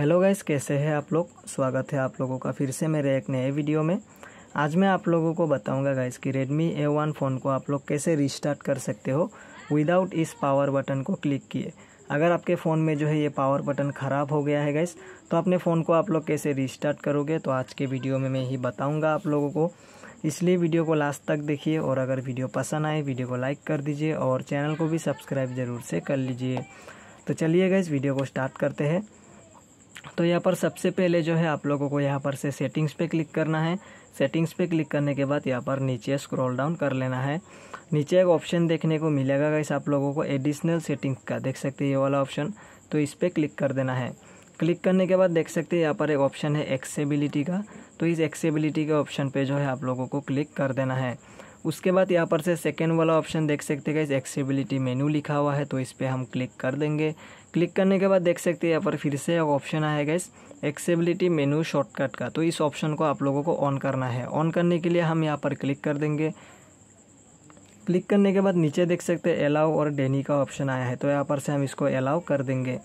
hello guys कैसे हैं आप लोग स्वागत है आप लोगों का फिर से मेरे एक नए वीडियो में आज मैं आप लोगों को बताऊंगा गाइस कि Redmi A1 फ़ोन को आप लोग कैसे रिस्टार्ट कर सकते हो विदाउट इस पावर बटन को क्लिक किए अगर आपके फ़ोन में जो है ये पावर बटन ख़राब हो गया है गाइस तो अपने फ़ोन को आप लोग कैसे रिस्टार्ट करोगे तो आज के वीडियो में मैं ही बताऊँगा आप लोगों को इसलिए वीडियो को लास्ट तक देखिए और अगर वीडियो पसंद आए वीडियो को लाइक कर दीजिए और चैनल को भी सब्सक्राइब ज़रूर से कर लीजिए तो चलिए गाइस वीडियो को स्टार्ट करते हैं तो यहाँ पर सबसे पहले जो है आप लोगों को यहाँ पर से सेटिंग्स पे क्लिक करना है सेटिंग्स पे क्लिक करने के बाद यहाँ पर नीचे स्क्रॉल डाउन कर लेना है नीचे एक ऑप्शन देखने को मिलेगा इस आप लोगों को एडिशनल सेटिंग्स का देख सकते हैं ये वाला ऑप्शन तो इस पर क्लिक कर देना है क्लिक करने के बाद देख सकते हैं यहाँ पर एक ऑप्शन है एक्सेबिलिटी का तो इस एक्सेबिलिटी के ऑप्शन पर जो है आप लोगों को क्लिक कर देना है उसके बाद यहाँ पर से सेकेंड वाला ऑप्शन देख सकते हैं इस एक्सेबिलिटी मेन्यू लिखा हुआ है तो इस पर हम क्लिक कर देंगे क्लिक करने के बाद देख सकते हैं यहाँ पर फिर से ऑप्शन आएगा इस एक्सेबिलिटी मेन्यू शॉर्टकट का तो इस ऑप्शन को आप लोगों को ऑन करना है ऑन करने के लिए हम यहाँ पर क्लिक कर देंगे क्लिक करने के बाद नीचे देख सकते हैं अलाउ और डेनी का ऑप्शन आया है तो यहाँ पर से हम इसको अलाउ कर देंगे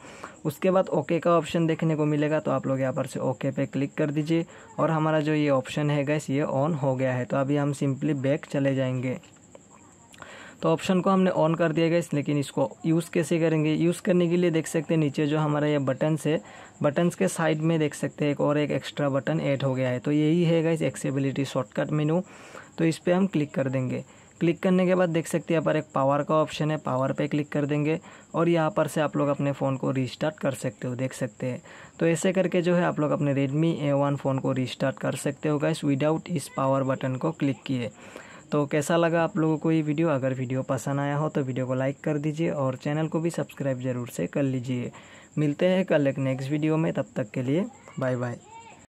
उसके बाद ओके का ऑप्शन देखने को मिलेगा तो आप लोग यहाँ पर से ओके पे क्लिक कर दीजिए और हमारा जो ये ऑप्शन है गैस ये ऑन हो गया है तो अभी हम सिंपली बैक चले जाएंगे तो ऑप्शन को हमने ऑन कर दिया गया लेकिन इसको यूज़ कैसे करेंगे यूज़ करने के लिए देख सकते हैं नीचे जो हमारा ये बटन्स है बटन्स के साइड में देख सकते हैं एक और एक एक्स्ट्रा बटन ऐड हो गया है तो यही है गाइस एक्सेबिलिटी शॉर्टकट मेनू तो इस पर हम क्लिक कर देंगे क्लिक करने के बाद देख सकते हैं यहाँ पर एक पावर का ऑप्शन है पावर पे क्लिक कर देंगे और यहाँ पर से आप लोग अपने फ़ोन को रिस्टार्ट कर सकते हो देख सकते हैं तो ऐसे करके जो है आप लोग अपने रेडमी ए वन फ़ोन को रिस्टार्ट कर सकते हो गाइस विदाउट इस पावर बटन को क्लिक किए तो कैसा लगा आप लोगों को ये वीडियो अगर वीडियो पसंद आया हो तो वीडियो को लाइक कर दीजिए और चैनल को भी सब्सक्राइब ज़रूर से कर लीजिए मिलते हैं कल एक नेक्स्ट वीडियो में तब तक के लिए बाय बाय